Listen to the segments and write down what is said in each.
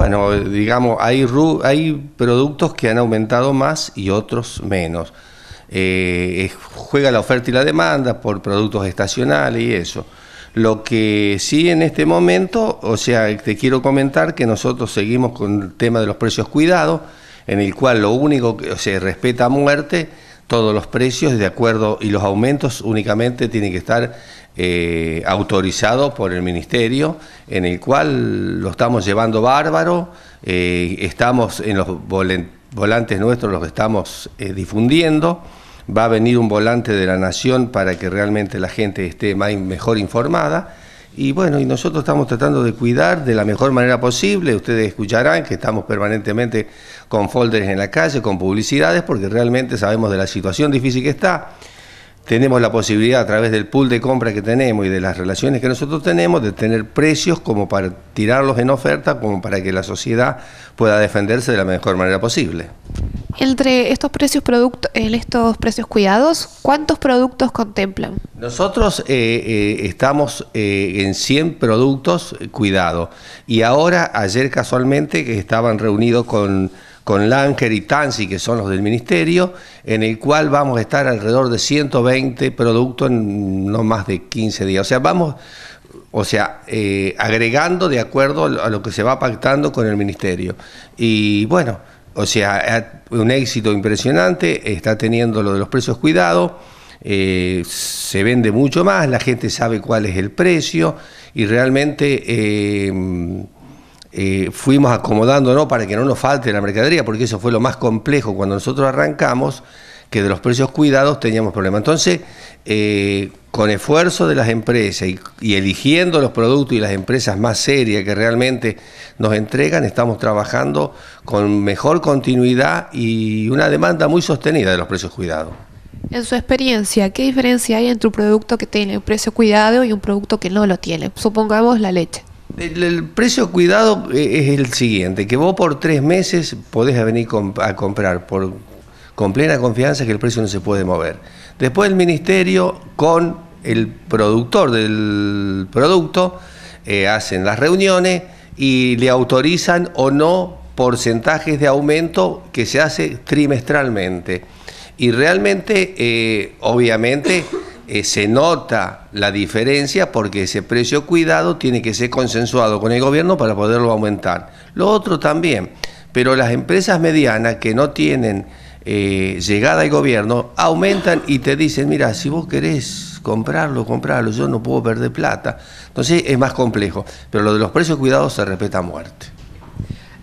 Bueno, digamos, hay, hay productos que han aumentado más y otros menos. Eh, juega la oferta y la demanda por productos estacionales y eso. Lo que sí en este momento, o sea, te quiero comentar que nosotros seguimos con el tema de los precios cuidados, en el cual lo único que se respeta a muerte, todos los precios de acuerdo y los aumentos únicamente tienen que estar eh, autorizado por el Ministerio, en el cual lo estamos llevando bárbaro, eh, estamos en los volantes nuestros, los estamos eh, difundiendo, va a venir un volante de la Nación para que realmente la gente esté más, mejor informada. Y bueno, y nosotros estamos tratando de cuidar de la mejor manera posible. Ustedes escucharán que estamos permanentemente con folders en la calle, con publicidades, porque realmente sabemos de la situación difícil que está tenemos la posibilidad a través del pool de compra que tenemos y de las relaciones que nosotros tenemos de tener precios como para tirarlos en oferta, como para que la sociedad pueda defenderse de la mejor manera posible. Entre estos precios productos, estos precios cuidados, ¿cuántos productos contemplan? Nosotros eh, eh, estamos eh, en 100 productos cuidados y ahora, ayer casualmente, estaban reunidos con con Langer y Tansi, que son los del Ministerio, en el cual vamos a estar alrededor de 120 productos en no más de 15 días. O sea, vamos, o sea, eh, agregando de acuerdo a lo que se va pactando con el Ministerio. Y bueno, o sea, un éxito impresionante, está teniendo lo de los precios cuidados. Eh, se vende mucho más, la gente sabe cuál es el precio y realmente eh, eh, fuimos acomodándonos para que no nos falte la mercadería, porque eso fue lo más complejo cuando nosotros arrancamos, que de los precios cuidados teníamos problemas. Entonces, eh, con esfuerzo de las empresas y, eligiendo los productos y las empresas más serias que realmente nos entregan, estamos trabajando con mejor continuidad y una demanda muy sostenida de los precios cuidados. En su experiencia, ¿qué diferencia hay entre un producto que tiene un precio cuidado y un producto que no lo tiene? Supongamos la leche. El, precio cuidado eh, es el siguiente, que vos por tres meses podés venir a comprar con plena confianza que el precio no se puede mover. Después el ministerio con el productor del producto eh, hacen las reuniones y le autorizan o no porcentajes de aumento que se hace trimestralmente. Y realmente, eh, obviamente, eh, se nota la diferencia porque ese precio cuidado tiene que ser consensuado con el gobierno para poderlo aumentar. Lo otro también, pero las empresas medianas que no tienen eh, llegada al gobierno aumentan y te dicen, mira, si vos querés comprarlo, comprarlo, yo no puedo perder plata. Entonces es más complejo, pero lo de los precios cuidados se respeta a muerte.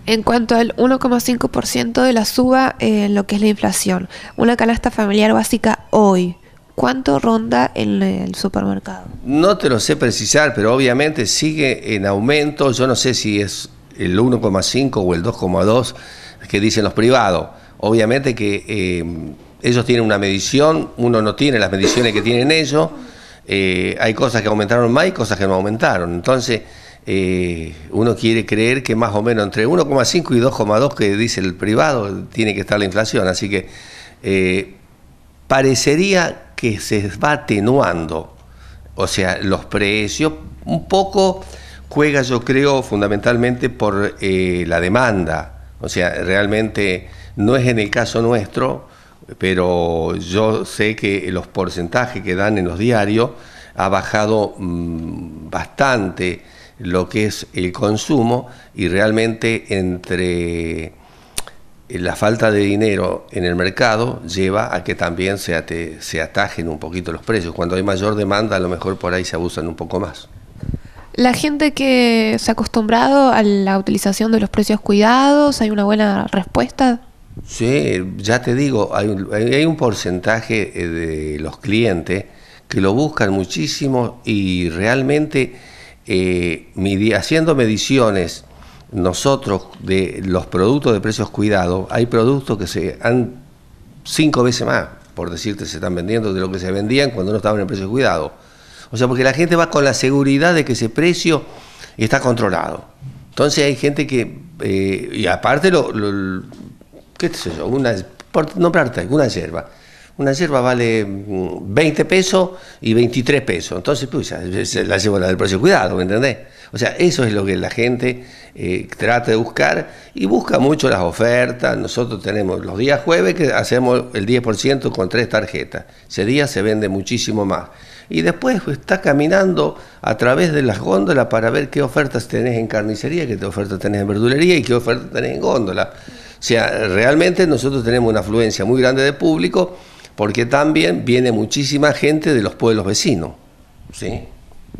En cuanto al 1,5% de la suba en lo que es la inflación, una canasta familiar básica hoy, ¿Cuánto ronda el supermercado? No te lo sé precisar, pero obviamente sigue en aumento. Yo no sé si es el 1,5 o el 2,2 que dicen los privados. Obviamente que eh, ellos tienen una medición, uno no tiene las mediciones que tienen ellos. Eh, hay cosas que aumentaron más y cosas que no aumentaron. Entonces, eh, uno quiere creer que más o menos entre 1,5 y 2,2 que dice el privado tiene que estar la inflación. Así que parecería que se va atenuando. O sea, los precios un poco juega, yo creo, fundamentalmente por eh, la demanda. O sea, realmente no es en el caso nuestro, pero yo sé que los porcentajes que dan en los diarios ha bajado mm, bastante lo que es el consumo y realmente entre eh, la falta de dinero en el mercado lleva a que también se, atajen un poquito los precios. Cuando hay mayor demanda, a lo mejor por ahí se abusan un poco más. La gente que se ha acostumbrado a la utilización de los precios cuidados, ¿hay una buena respuesta? Sí, ya te digo, hay, un porcentaje eh, de los clientes que lo buscan muchísimo y realmente eh, haciendo mediciones nosotros de los productos de precios cuidados, hay productos que se han cinco veces más, por decirte, se están vendiendo de lo que se vendían cuando no estaban en precios cuidados. O sea, porque la gente va con la seguridad de que ese precio está controlado. Entonces hay gente que, eh, y aparte, lo, qué es eso? una, por nombrarte, una hierba. Una hierba vale 20 mm, pesos y 23 pesos. Entonces, pues, la llevo la del precio cuidado, ¿me entendés? O sea, eso es lo que la gente eh, trata de buscar y busca mucho las ofertas. Nosotros tenemos los días jueves que hacemos el 10% con tres tarjetas. Ese día se vende muchísimo más. Y después está caminando a través de las góndolas para ver qué ofertas tenés en carnicería, qué ofertas tenés en verdulería y qué ofertas tenés en góndola. O sea, realmente nosotros tenemos una afluencia muy grande de público porque también viene muchísima gente de los pueblos vecinos. ¿sí?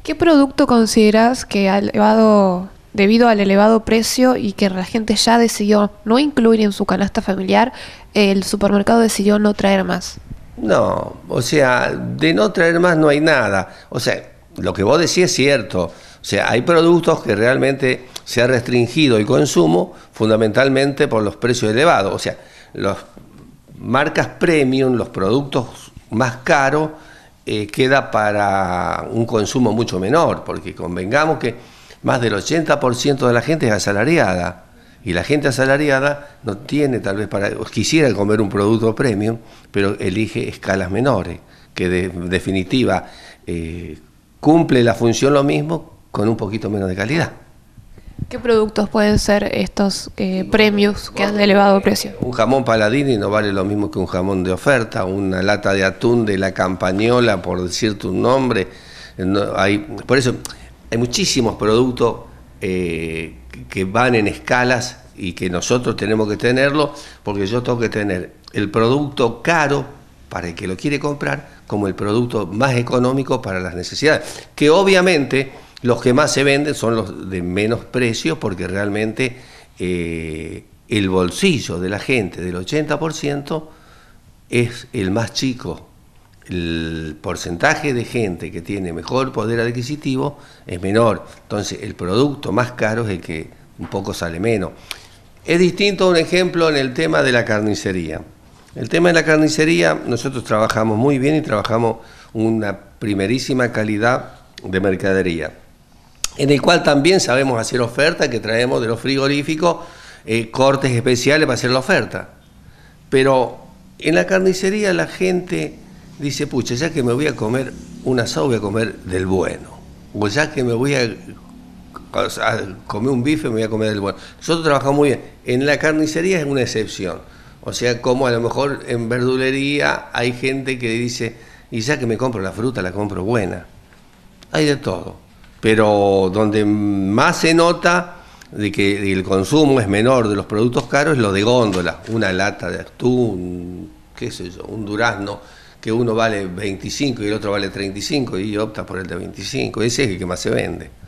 ¿Qué producto consideras que ha elevado, debido al elevado precio y que la gente ya decidió no incluir en su canasta familiar, el supermercado decidió no traer más? No, o sea, de no traer más no hay nada. O sea, lo que vos decís es cierto. O sea, hay productos que realmente se ha restringido el consumo fundamentalmente por los precios elevados. O sea, las marcas premium, los productos más caros, eh, queda para un consumo mucho menor, porque convengamos que más del 80% de la gente es asalariada y la gente asalariada no tiene tal vez para quisiera comer un producto premium, pero elige escalas menores, que de, en definitiva eh, cumple la función lo mismo con un poquito menos de calidad. ¿Qué productos pueden ser estos eh, premios que han de elevado precio? Un jamón paladini no vale lo mismo que un jamón de oferta, una lata de atún de la campañola, por decir un nombre. hay, por eso hay muchísimos productos eh, que van en escalas y que nosotros tenemos que tenerlo, porque yo tengo que tener el producto caro para el que lo quiere comprar, como el producto más económico para las necesidades. Que obviamente los que más se venden son los de menos precio porque realmente eh, el bolsillo de la gente del 80% es el más chico. El porcentaje de gente que tiene mejor poder adquisitivo es menor. Entonces el producto más caro es el que un poco sale menos. Es distinto un ejemplo en el tema de la carnicería. El tema de la carnicería, nosotros trabajamos muy bien y trabajamos una primerísima calidad de mercadería en el cual también sabemos hacer oferta, que traemos de los frigoríficos eh, cortes especiales para hacer la oferta. Pero en la carnicería la gente dice, pucha, ya que me voy a comer un asado, voy a comer del bueno. O ya que me voy a, a comer un bife, me voy a comer del bueno. Nosotros trabajamos muy bien. En la carnicería es una excepción. O sea, como a lo mejor en verdulería hay gente que dice, y ya que me compro la fruta, la compro buena. Hay de todo pero donde más se nota de que el consumo es menor de los productos caros es lo de góndola, una lata de atún, qué sé yo, un durazno, que uno vale 25 y el otro vale 35 y opta por el de 25, ese es el que más se vende.